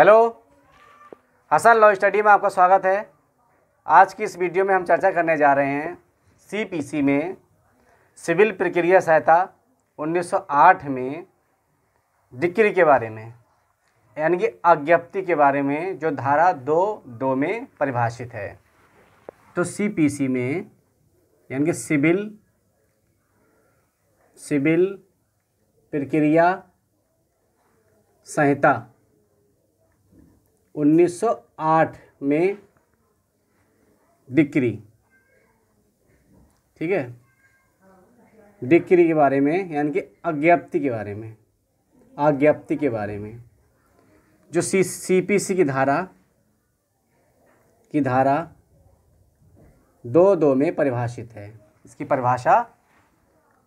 hello Hasan law study में आपका स्वागत है आज की इस वीडियो में हम चर्चा करने जा रहे हैं सीपीसी में सिविल प्रक्रिया सहायता 1908 में डिक्री के बारे में यानी कि अज्ञप्ति के बारे में जो धारा दो दो में परिभाषित है तो सीपीसी में यानी कि सिविल सिविल प्रक्रिया संहिता 1908 में डिक्री ठीक है डिक्री के बारे में यानी कि अज्ञप्ति के बारे में आज्ञप्ति के बारे में जो सी सीपीसी की धारा की धारा दो दो में परिभाषित है इसकी परिभाषा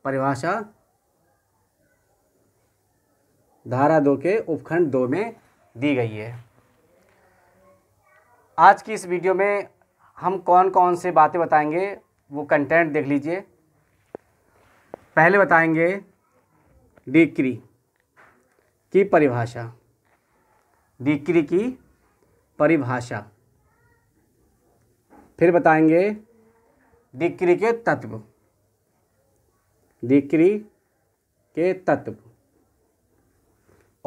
परिभाषा धारा दो के उपखंड दो में दी गई है आज की इस वीडियो में हम कौन कौन से बातें बताएंगे वो कंटेंट देख लीजिए पहले बताएंगे डिक्री की परिभाषा डिक्री की परिभाषा फिर बताएंगे डिक्री के तत्व डिक्री के तत्व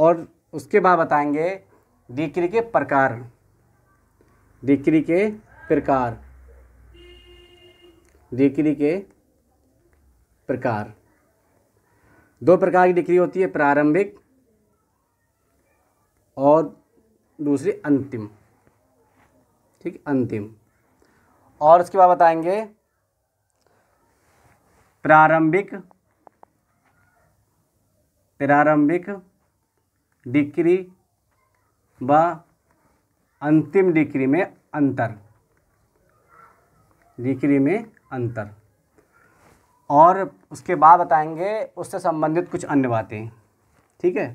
और उसके बाद बताएंगे डिक्री के प्रकार बिक्री के प्रकार बिक्री के प्रकार दो प्रकार की बिक्री होती है प्रारंभिक और दूसरी अंतिम ठीक अंतिम और उसके बाद बताएंगे प्रारंभिक प्रारंभिक डिक्री व अंतिम डिक्री में अंतर डिक्री में अंतर और उसके बाद बताएंगे उससे संबंधित कुछ अन्य बातें ठीक है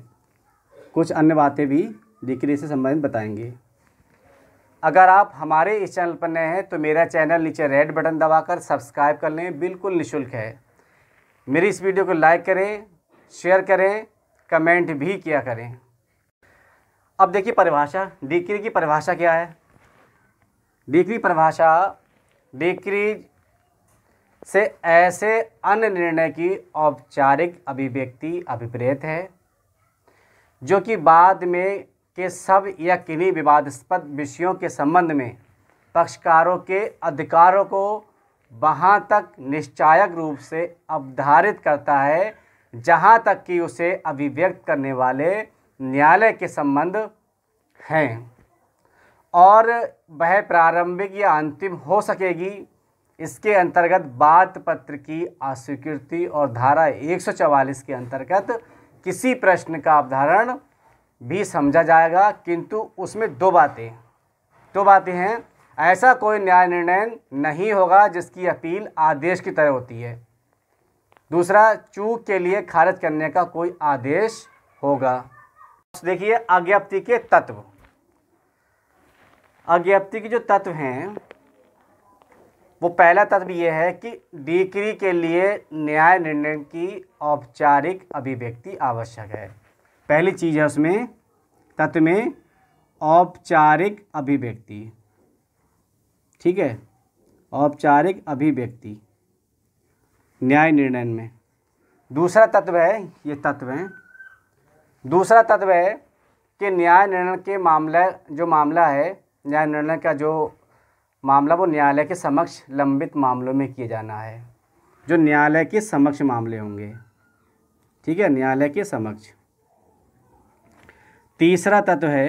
कुछ अन्य बातें भी डिक्री से संबंधित बताएंगे अगर आप हमारे इस चैनल पर नए हैं तो मेरा चैनल नीचे रेड बटन दबाकर सब्सक्राइब कर लें बिल्कुल निशुल्क है मेरी इस वीडियो को लाइक करें शेयर करें कमेंट भी किया करें अब देखिए परिभाषा डिक्री की परिभाषा क्या है डिक्री परिभाषा डिक्री से ऐसे अन्य निर्णय की औपचारिक अभिव्यक्ति अभिप्रेत है जो कि बाद में के सब या किन्हीं विवादास्पद विषयों के संबंध में पक्षकारों के अधिकारों को वहाँ तक निश्चायक रूप से अवधारित करता है जहाँ तक कि उसे अभिव्यक्त करने वाले न्यायालय के संबंध हैं और वह प्रारंभिक या अंतिम हो सकेगी इसके अंतर्गत बात पत्र की अस्वीकृति और धारा 144 के अंतर्गत किसी प्रश्न का अवधारण भी समझा जाएगा किंतु उसमें दो बातें दो बातें हैं ऐसा कोई न्याय निर्णय नहीं होगा जिसकी अपील आदेश की तरह होती है दूसरा चूक के लिए खारिज करने का कोई आदेश होगा देखिए अज्ञप्ति के तत्व अज्ञप्ति के जो तत्व हैं वो पहला तत्व ये है कि डिक्री के लिए न्याय निर्णय की औपचारिक अभिव्यक्ति आवश्यक है पहली चीज़ है उसमें तत्व में औपचारिक अभिव्यक्ति ठीक है औपचारिक अभिव्यक्ति न्याय निर्णय में दूसरा तत्व है ये तत्व हैं दूसरा तत्व है कि न्याय निर्णय के मामला जो मामला है न्याय निर्णय का जो मामला वो न्यायालय के समक्ष लंबित मामलों में किए जाना है जो न्यायालय के समक्ष मामले होंगे ठीक है न्यायालय के समक्ष तीसरा तत्व है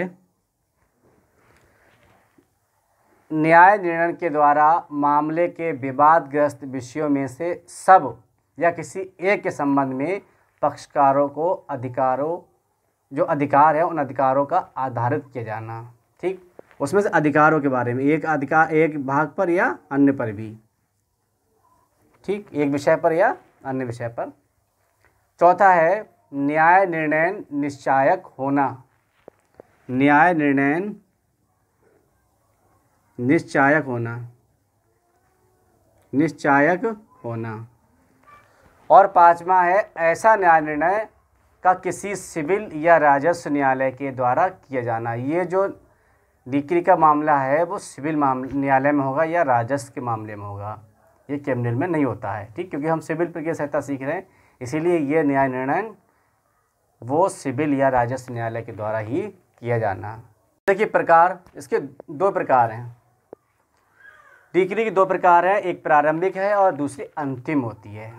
न्याय निर्णय के द्वारा मामले के विवादग्रस्त विषयों में से सब या किसी एक के संबंध में पक्षकारों को अधिकारों जो अधिकार है उन अधिकारों का आधारित किया जाना ठीक उसमें से अधिकारों के बारे में एक अधिकार एक भाग पर या अन्य पर भी ठीक एक विषय पर या अन्य विषय पर चौथा है न्याय निर्णय निश्चायक होना न्याय निर्णय निश्चायक होना निश्चायक होना और पांचवा है ऐसा न्याय निर्णय का किसी सिविल या राजस्व न्यायालय के द्वारा किया जाना ये जो डिक्री का मामला है वो सिविल मामले न्यायालय में होगा या राजस्व के मामले में होगा ये क्रिमिनल में नहीं होता है ठीक क्योंकि हम सिविल प्रक्रिया सहायता सीख रहे हैं इसीलिए ये न्याय निर्णय वो सिविल या राजस्व न्यायालय के द्वारा ही किया जाना देखिए प्रकार इसके दो प्रकार हैं डिग्री के दो प्रकार हैं एक प्रारंभिक है और दूसरी अंतिम होती है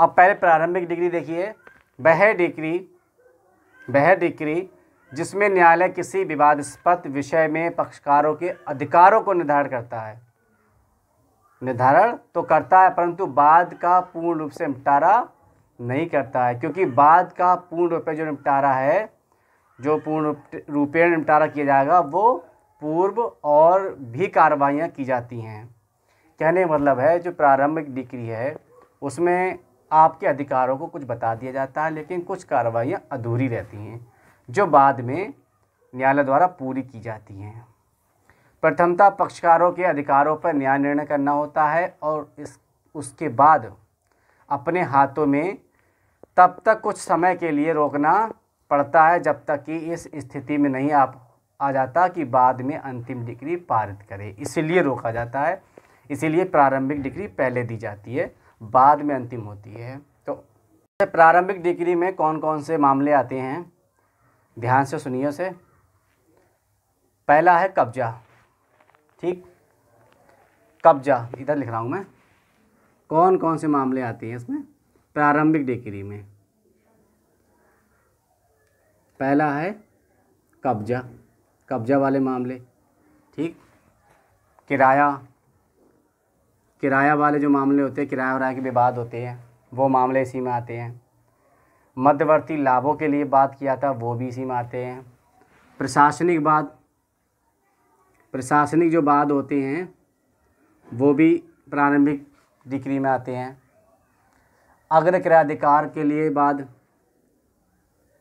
अब पहले प्रारंभिक डिग्री देखिए वह डिक्री वह डिक्री जिसमें न्यायालय किसी विवादास्पद विषय में पक्षकारों के अधिकारों को निर्धारण करता है निर्धारण तो करता है परंतु बाद का पूर्ण रूप से निपटारा नहीं करता है क्योंकि बाद का पूर्ण रूप जो निपटारा है जो पूर्ण रूपेण निपटारा किया जाएगा वो पूर्व और भी कार्रवाइयाँ की जाती हैं कहने का मतलब है जो प्रारंभिक डिक्री है उसमें आपके अधिकारों को कुछ बता दिया जाता है लेकिन कुछ कार्रवाइयाँ अधूरी रहती हैं जो बाद में न्यायालय द्वारा पूरी की जाती हैं प्रथमता पक्षकारों के अधिकारों पर न्याय निर्णय करना होता है और इस उसके बाद अपने हाथों में तब तक कुछ समय के लिए रोकना पड़ता है जब तक कि इस स्थिति में नहीं आप आ जाता कि बाद में अंतिम डिग्री पारित करे इसीलिए रोका जाता है इसीलिए प्रारंभिक डिग्री पहले दी जाती है बाद में अंतिम होती है तो प्रारंभिक डिग्री में कौन कौन से मामले आते हैं ध्यान से सुनिए से पहला है कब्जा ठीक कब्जा इधर लिख रहा हूँ मैं कौन कौन से मामले आते हैं इसमें प्रारंभिक डिग्री में पहला है कब्जा कब्जा वाले मामले ठीक किराया किराया वाले जो मामले होते हैं किराया वराया के विवाद होते हैं वो मामले इसी में आते हैं मध्यवर्ती लाभों के लिए बात किया था वो भी इसी में आते हैं प्रशासनिक बात प्रशासनिक जो बात होते हैं वो भी प्रारंभिक डिक्री में आते हैं अग्र क्रयाधिकार के लिए बाद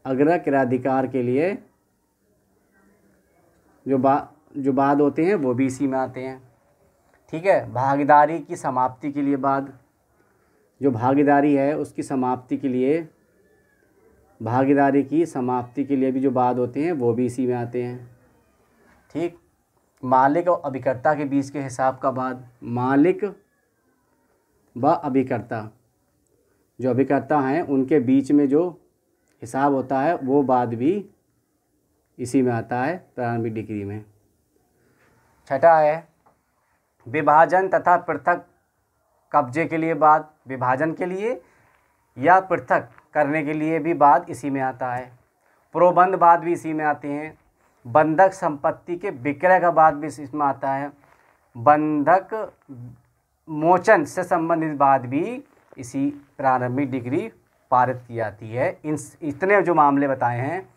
अग्र क्रयाधिकार के लिए जो बा जो बाद होते हैं वो भी इसी में आते हैं ठीक है भागीदारी की समाप्ति के लिए बाद जो भागीदारी है उसकी समाप्ति के लिए भागीदारी की समाप्ति के लिए भी जो बाद होते हैं वो भी इसी में आते हैं ठीक मालिक और अभिकर्ता के बीच के हिसाब का बाद मालिक व अभिकर्ता जो अभिकर्ता हैं उनके बीच में जो हिसाब होता है वो बाद भी इसी में आता है प्रारंभिक डिग्री में छठा है विभाजन तथा पृथक कब्जे के लिए बाद विभाजन के लिए या पृथक करने के लिए भी बाद इसी में आता है प्रोबंध बाद भी इसी में आते हैं बंधक संपत्ति के विक्रय का बाद भी इसमें आता है बंधक मोचन से संबंधित बाद भी इसी प्रारंभिक डिग्री पारित की जाती है इन इतने जो मामले बताए हैं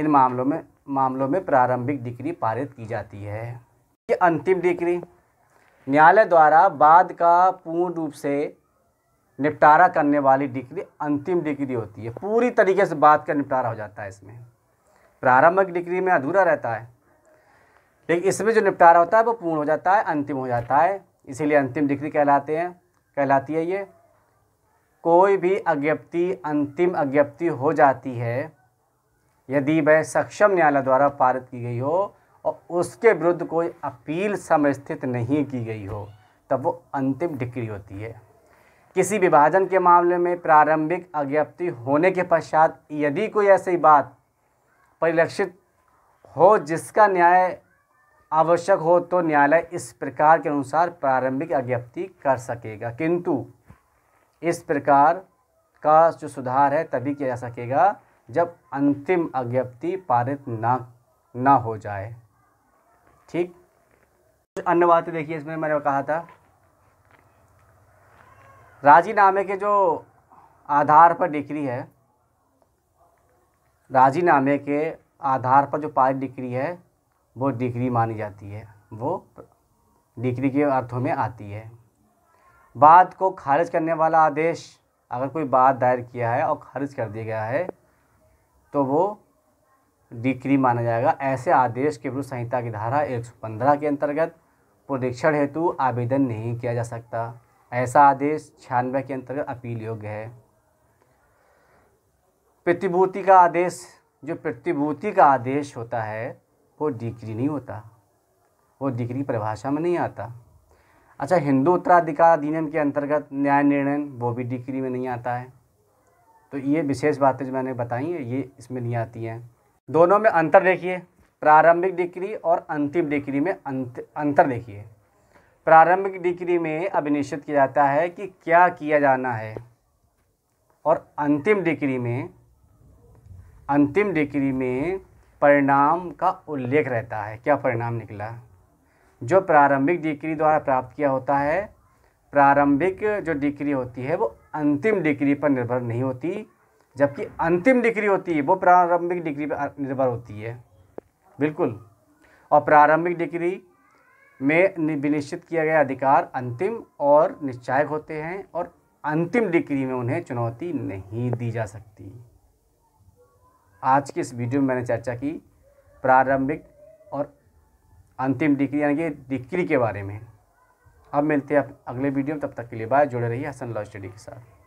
इन मामलों में मामलों में प्रारंभिक डिग्री पारित की जाती है ये अंतिम डिग्री न्यायालय द्वारा बाद का पूर्ण रूप से निपटारा करने वाली डिग्री अंतिम डिग्री होती है पूरी तरीके से बाद का निपटारा हो जाता है इसमें प्रारंभिक डिग्री में अधूरा रहता है लेकिन इसमें जो निपटारा होता है वो पूर्ण हो जाता है अंतिम हो जाता है इसीलिए अंतिम डिग्री कहलाते हैं कहलाती है ये कोई भी अज्ञप्ति अंतिम अज्ञप्ति हो जाती है यदि वह सक्षम न्यायालय द्वारा पारित की गई हो और उसके विरुद्ध कोई अपील समस्थित नहीं की गई हो तब वो अंतिम डिक्री होती है किसी विभाजन के मामले में प्रारंभिक अज्ञप्ति होने के पश्चात यदि कोई ऐसी बात परिलक्षित हो जिसका न्याय आवश्यक हो तो न्यायालय इस प्रकार के अनुसार प्रारंभिक अज्ञप्ति कर सकेगा किंतु इस प्रकार का जो सुधार है तभी किया जा सकेगा जब अंतिम अज्ञप्ति पारित ना ना हो जाए ठीक अन्य बातें देखिए इसमें मैंने कहा था राजीनामे के जो आधार पर डिक्री है राजीनामे के आधार पर जो पारित डिक्री है वो डिक्री मानी जाती है वो डिक्री के अर्थों में आती है बात को खारिज करने वाला आदेश अगर कोई बात दायर किया है और खारिज कर दिया गया है तो वो डिक्री माना जाएगा ऐसे आदेश के विरुद्ध संहिता की धारा 115 के अंतर्गत प्रदीक्षण हेतु आवेदन नहीं किया जा सकता ऐसा आदेश छियानवे के अंतर्गत अपील योग्य है प्रतिभूति का आदेश जो प्रतिभूति का आदेश होता है वो डिक्री नहीं होता वो डिक्री परिभाषा में नहीं आता अच्छा हिंदू उत्तराधिकार अधिनियम के अंतर्गत न्याय निर्णय वो भी डिक्री में नहीं आता है तो ये विशेष बातें जो मैंने बताई हैं ये इसमें नहीं आती हैं दोनों में अंतर देखिए प्रारंभिक डिग्री और अंतिम डिग्री में अंत, अंतर देखिए प्रारंभिक डिग्री में अब निश्चित किया जाता है कि क्या किया जाना है और अंतिम डिग्री में अंतिम डिग्री में परिणाम का उल्लेख रहता है क्या परिणाम निकला जो प्रारंभिक डिग्री द्वारा प्राप्त किया होता है प्रारंभिक जो डिग्री होती है वो अंतिम डिग्री पर निर्भर नहीं होती जबकि अंतिम डिग्री होती है वो प्रारंभिक डिग्री पर निर्भर होती है बिल्कुल और प्रारंभिक डिग्री में विनिश्चित किया गया अधिकार अंतिम और निश्चायक होते हैं और अंतिम डिग्री में उन्हें चुनौती नहीं दी जा सकती आज के इस वीडियो में मैंने चर्चा की प्रारंभिक और अंतिम डिग्री यानी कि डिग्री के बारे में अब मिलते हैं अगले वीडियो में तब तक के लिए बाय जुड़े रहिए हसन लॉ स्टडी के साथ